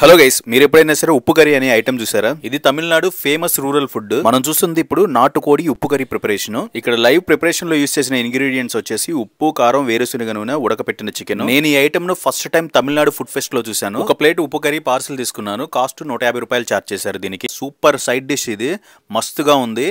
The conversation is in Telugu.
హలో గైస్ మీరు ఎప్పుడైనా సరే ఉప్పు కర్రీ అనే ఐటమ్ చూసారా ఇది తమిళనాడు ఫేమస్ రూరల్ ఫుడ్ మనం చూస్తుంది ఇప్పుడు నాటుకోడి ఉప్పు కర్రీ ప్రిపరేషన్ ఇక్కడ లైవ్ ప్రిపరేషన్ లో యూస్ చేసిన ఇంగ్రీడియంట్స్ వచ్చేసి ఉప్పు కారం వేరుశనగ నూనె ఉడకపెట్టిన చికెన్ నేను ఈ ఐటమ్ ను first time Tamil Nadu food fest లో చూశాను ఒక ప్లేట్ ఉప్పు కర్రీ పార్సల్ తీసుకున్నాను కాస్ట్ నూట యాభై రూపాయలు చార్జ్ చేశారు దీనికి సూపర్ సైడ్ డిష్ ఇది మస్తుగా ఉంది